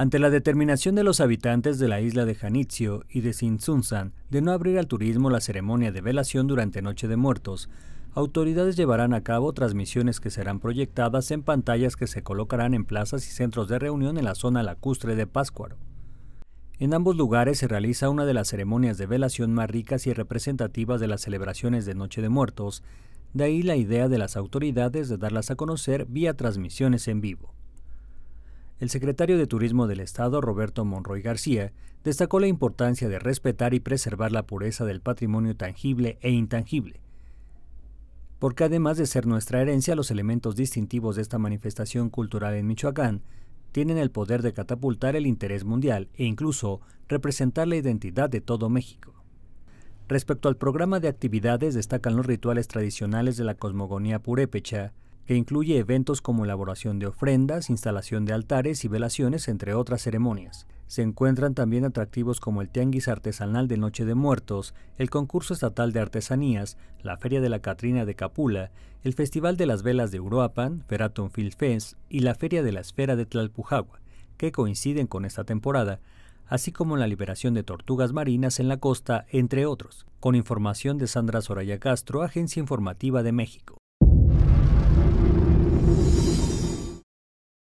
Ante la determinación de los habitantes de la isla de Janitzio y de Sinsunsan de no abrir al turismo la ceremonia de velación durante Noche de Muertos, autoridades llevarán a cabo transmisiones que serán proyectadas en pantallas que se colocarán en plazas y centros de reunión en la zona lacustre de Páscuaro. En ambos lugares se realiza una de las ceremonias de velación más ricas y representativas de las celebraciones de Noche de Muertos, de ahí la idea de las autoridades de darlas a conocer vía transmisiones en vivo el secretario de Turismo del Estado, Roberto Monroy García, destacó la importancia de respetar y preservar la pureza del patrimonio tangible e intangible, porque además de ser nuestra herencia, los elementos distintivos de esta manifestación cultural en Michoacán tienen el poder de catapultar el interés mundial e incluso representar la identidad de todo México. Respecto al programa de actividades, destacan los rituales tradicionales de la cosmogonía purépecha, que incluye eventos como elaboración de ofrendas, instalación de altares y velaciones, entre otras ceremonias. Se encuentran también atractivos como el Tianguis Artesanal de Noche de Muertos, el Concurso Estatal de Artesanías, la Feria de la Catrina de Capula, el Festival de las Velas de Uruapan, Feraton Field y la Feria de la Esfera de Tlalpujagua, que coinciden con esta temporada, así como la liberación de tortugas marinas en la costa, entre otros, con información de Sandra Soraya Castro, Agencia Informativa de México.